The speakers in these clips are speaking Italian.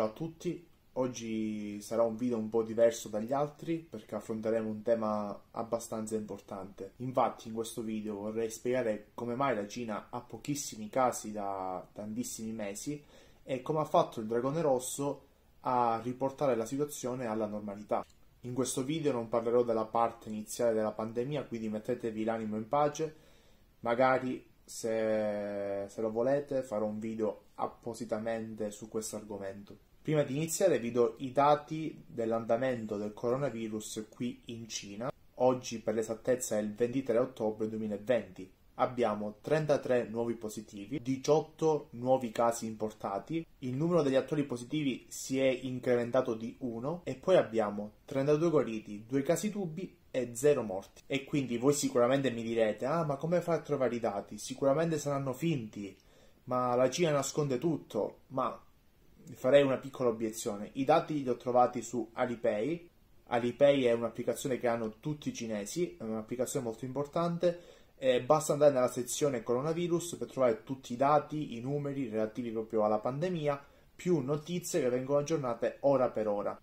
Ciao a tutti, oggi sarà un video un po' diverso dagli altri perché affronteremo un tema abbastanza importante. Infatti in questo video vorrei spiegare come mai la Cina ha pochissimi casi da tantissimi mesi e come ha fatto il Dragone Rosso a riportare la situazione alla normalità. In questo video non parlerò della parte iniziale della pandemia, quindi mettetevi l'animo in pace. Magari se, se lo volete farò un video appositamente su questo argomento. Prima di iniziare vi do i dati dell'andamento del coronavirus qui in Cina. Oggi per l'esattezza è il 23 ottobre 2020. Abbiamo 33 nuovi positivi, 18 nuovi casi importati, il numero degli attuali positivi si è incrementato di 1 e poi abbiamo 32 guariti, 2 casi tubi e 0 morti. E quindi voi sicuramente mi direte, ah ma come fa a trovare i dati? Sicuramente saranno finti, ma la Cina nasconde tutto, ma farei una piccola obiezione. I dati li ho trovati su Alipay. Alipay è un'applicazione che hanno tutti i cinesi, è un'applicazione molto importante. Eh, basta andare nella sezione coronavirus per trovare tutti i dati, i numeri relativi proprio alla pandemia, più notizie che vengono aggiornate ora per ora.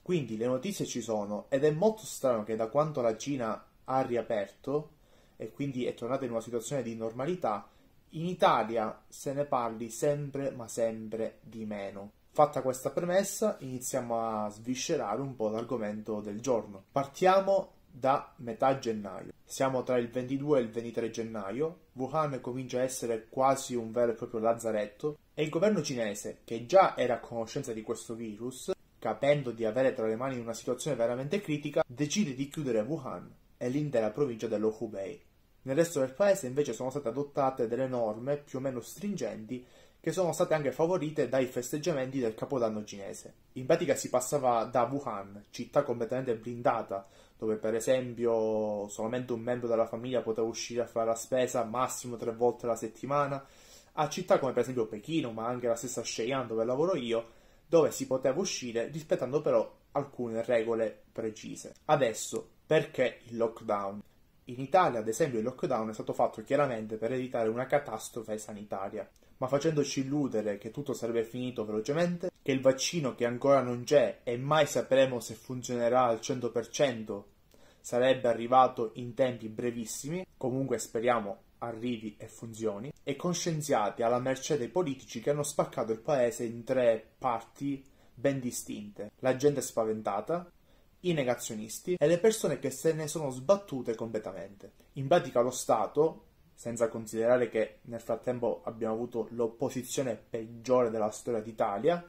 Quindi le notizie ci sono ed è molto strano che da quando la Cina ha riaperto e quindi è tornata in una situazione di normalità, in Italia se ne parli sempre ma sempre di meno. Fatta questa premessa, iniziamo a sviscerare un po' l'argomento del giorno. Partiamo da metà gennaio. Siamo tra il 22 e il 23 gennaio, Wuhan comincia a essere quasi un vero e proprio lazzaretto e il governo cinese, che già era a conoscenza di questo virus, capendo di avere tra le mani una situazione veramente critica, decide di chiudere Wuhan e l'intera provincia dello Hubei. Nel resto del paese invece sono state adottate delle norme più o meno stringenti che sono state anche favorite dai festeggiamenti del Capodanno cinese. In pratica si passava da Wuhan, città completamente blindata, dove per esempio solamente un membro della famiglia poteva uscire a fare la spesa massimo tre volte alla settimana, a città come per esempio Pechino, ma anche la stessa Cheyenne dove lavoro io, dove si poteva uscire rispettando però alcune regole precise. Adesso, perché il lockdown? In Italia, ad esempio, il lockdown è stato fatto chiaramente per evitare una catastrofe sanitaria, ma facendoci illudere che tutto sarebbe finito velocemente, che il vaccino che ancora non c'è e mai sapremo se funzionerà al 100% sarebbe arrivato in tempi brevissimi, comunque speriamo arrivi e funzioni, e conscienziati alla mercé dei politici che hanno spaccato il paese in tre parti ben distinte. La gente spaventata, i negazionisti e le persone che se ne sono sbattute completamente. In pratica lo Stato, senza considerare che nel frattempo abbiamo avuto l'opposizione peggiore della storia d'Italia,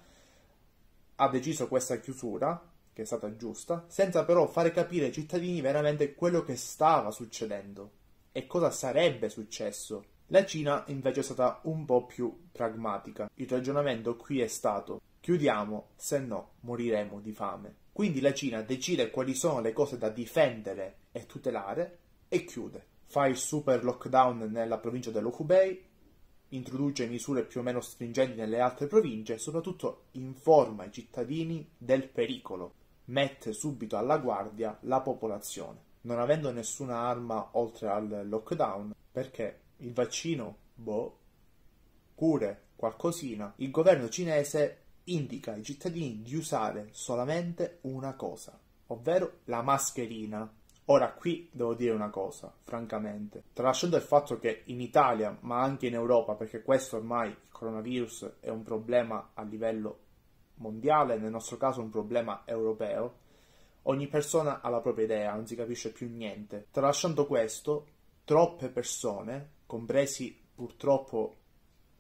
ha deciso questa chiusura, che è stata giusta, senza però fare capire ai cittadini veramente quello che stava succedendo e cosa sarebbe successo. La Cina invece è stata un po' più pragmatica. Il ragionamento qui è stato Chiudiamo, se no moriremo di fame. Quindi la Cina decide quali sono le cose da difendere e tutelare e chiude. Fa il super lockdown nella provincia dello Hubei, introduce misure più o meno stringenti nelle altre province e soprattutto informa i cittadini del pericolo. Mette subito alla guardia la popolazione, non avendo nessuna arma oltre al lockdown, perché il vaccino, boh, cure qualcosina, il governo cinese indica ai cittadini di usare solamente una cosa, ovvero la mascherina. Ora qui devo dire una cosa, francamente, tralasciando il fatto che in Italia, ma anche in Europa, perché questo ormai il coronavirus è un problema a livello mondiale, nel nostro caso un problema europeo, ogni persona ha la propria idea, non si capisce più niente. Tralasciando questo, troppe persone, compresi purtroppo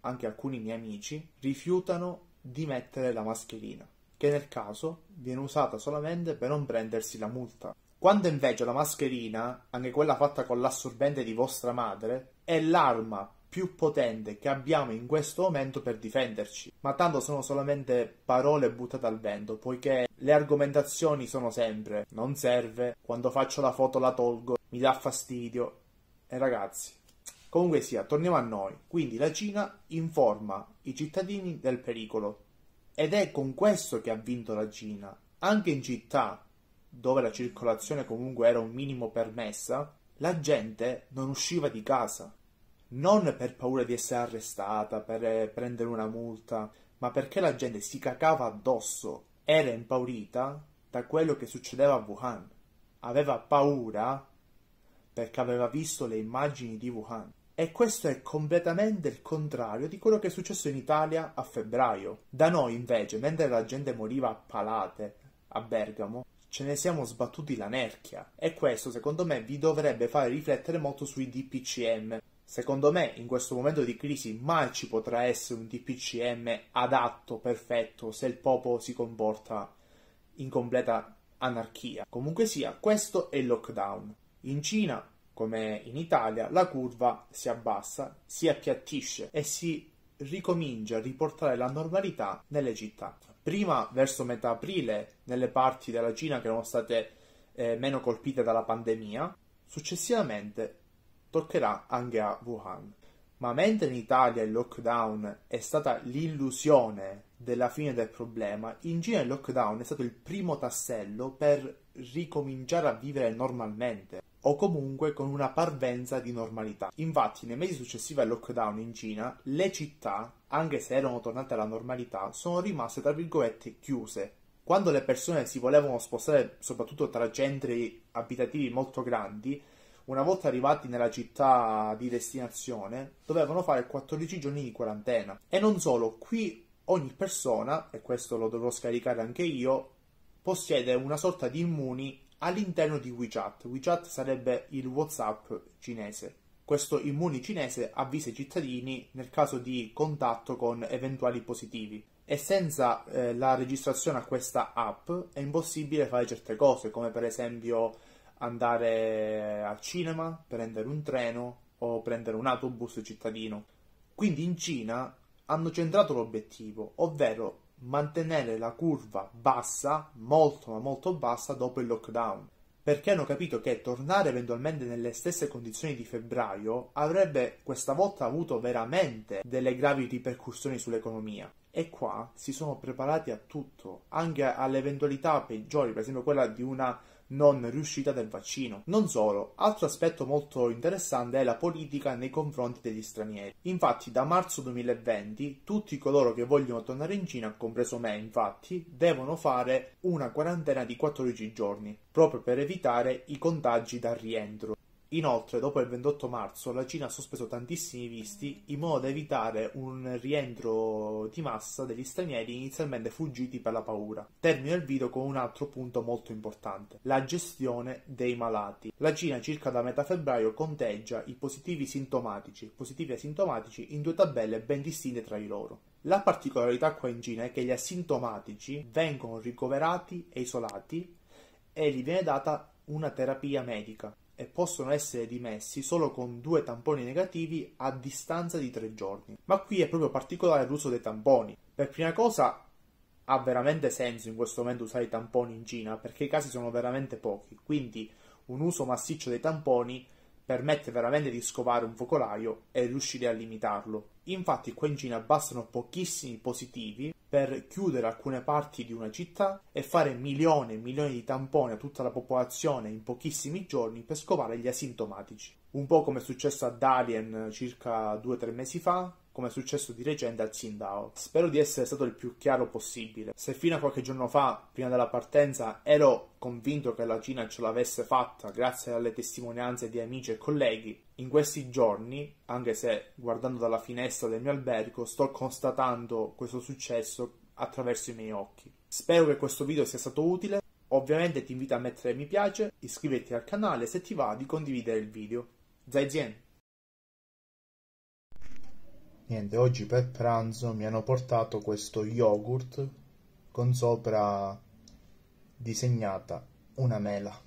anche alcuni miei amici, rifiutano di mettere la mascherina, che nel caso viene usata solamente per non prendersi la multa. Quando invece la mascherina, anche quella fatta con l'assorbente di vostra madre, è l'arma più potente che abbiamo in questo momento per difenderci. Ma tanto sono solamente parole buttate al vento, poiché le argomentazioni sono sempre non serve, quando faccio la foto la tolgo, mi dà fastidio. E ragazzi, Comunque sia, torniamo a noi. Quindi la Cina informa i cittadini del pericolo. Ed è con questo che ha vinto la Cina. Anche in città, dove la circolazione comunque era un minimo permessa, la gente non usciva di casa. Non per paura di essere arrestata, per eh, prendere una multa, ma perché la gente si cacava addosso. Era impaurita da quello che succedeva a Wuhan. Aveva paura perché aveva visto le immagini di Wuhan. E questo è completamente il contrario di quello che è successo in Italia a febbraio. Da noi, invece, mentre la gente moriva a palate a Bergamo, ce ne siamo sbattuti l'anerchia. E questo, secondo me, vi dovrebbe fare riflettere molto sui DPCM. Secondo me, in questo momento di crisi, mai ci potrà essere un DPCM adatto, perfetto, se il popolo si comporta in completa anarchia. Comunque sia, questo è il lockdown. In Cina, come in Italia, la curva si abbassa, si appiattisce e si ricomincia a riportare la normalità nelle città. Prima, verso metà aprile, nelle parti della Cina che erano state eh, meno colpite dalla pandemia, successivamente toccherà anche a Wuhan. Ma mentre in Italia il lockdown è stata l'illusione della fine del problema, in Cina il lockdown è stato il primo tassello per ricominciare a vivere normalmente o comunque con una parvenza di normalità. Infatti, nei mesi successivi al lockdown in Cina, le città, anche se erano tornate alla normalità, sono rimaste tra virgolette chiuse. Quando le persone si volevano spostare, soprattutto tra centri abitativi molto grandi, una volta arrivati nella città di destinazione, dovevano fare 14 giorni di quarantena. E non solo, qui ogni persona, e questo lo dovrò scaricare anche io, possiede una sorta di immuni all'interno di WeChat. WeChat sarebbe il WhatsApp cinese. Questo immuni cinese avvisa i cittadini nel caso di contatto con eventuali positivi e senza eh, la registrazione a questa app è impossibile fare certe cose come per esempio andare al cinema, prendere un treno o prendere un autobus cittadino. Quindi in Cina hanno centrato l'obiettivo, ovvero mantenere la curva bassa, molto ma molto bassa, dopo il lockdown, perché hanno capito che tornare eventualmente nelle stesse condizioni di febbraio avrebbe questa volta avuto veramente delle gravi ripercussioni sull'economia. E qua si sono preparati a tutto, anche all'eventualità peggiori, per esempio quella di una non riuscita del vaccino. Non solo, altro aspetto molto interessante è la politica nei confronti degli stranieri. Infatti da marzo 2020 tutti coloro che vogliono tornare in Cina, compreso me infatti, devono fare una quarantena di 14 giorni, proprio per evitare i contagi dal rientro. Inoltre, dopo il 28 marzo, la Cina ha sospeso tantissimi visti in modo da evitare un rientro di massa degli stranieri inizialmente fuggiti per la paura. Termino il video con un altro punto molto importante, la gestione dei malati. La Cina circa da metà febbraio conteggia i positivi sintomatici, positivi asintomatici in due tabelle ben distinte tra di loro. La particolarità qua in Cina è che gli asintomatici vengono ricoverati e isolati e gli viene data una terapia medica e possono essere dimessi solo con due tamponi negativi a distanza di tre giorni. Ma qui è proprio particolare l'uso dei tamponi. Per prima cosa ha veramente senso in questo momento usare i tamponi in Cina perché i casi sono veramente pochi, quindi un uso massiccio dei tamponi permette veramente di scovare un focolaio e riuscire a limitarlo. Infatti qua in Cina bastano pochissimi positivi per chiudere alcune parti di una città e fare milioni e milioni di tamponi a tutta la popolazione in pochissimi giorni per scovare gli asintomatici. Un po' come è successo a Dalian eh, circa 2-3 mesi fa, come è successo di recente al Tsindao. Spero di essere stato il più chiaro possibile. Se fino a qualche giorno fa, prima della partenza, ero convinto che la Cina ce l'avesse fatta grazie alle testimonianze di amici e colleghi, in questi giorni, anche se guardando dalla finestra del mio albergo, sto constatando questo successo attraverso i miei occhi. Spero che questo video sia stato utile. Ovviamente ti invito a mettere mi piace, iscriverti al canale se ti va di condividere il video. Zaijian! Niente, oggi per pranzo mi hanno portato questo yogurt con sopra disegnata una mela.